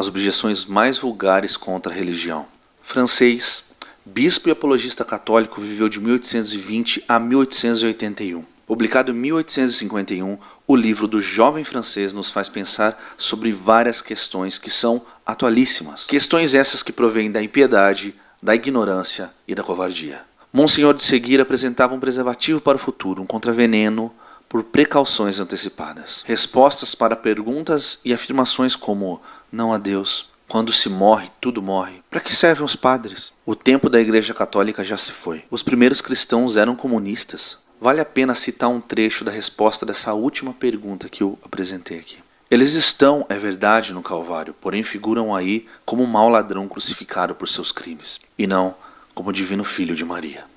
as objeções mais vulgares contra a religião. Francês, bispo e apologista católico, viveu de 1820 a 1881. Publicado em 1851, o livro do jovem francês nos faz pensar sobre várias questões que são atualíssimas. Questões essas que provêm da impiedade, da ignorância e da covardia. Monsenhor de Seguir apresentava um preservativo para o futuro, um contraveneno por precauções antecipadas. Respostas para perguntas e afirmações como não há Deus, quando se morre, tudo morre. Para que servem os padres? O tempo da Igreja Católica já se foi. Os primeiros cristãos eram comunistas. Vale a pena citar um trecho da resposta dessa última pergunta que eu apresentei aqui. Eles estão, é verdade, no Calvário, porém figuram aí como um mau ladrão crucificado por seus crimes, e não como o divino filho de Maria.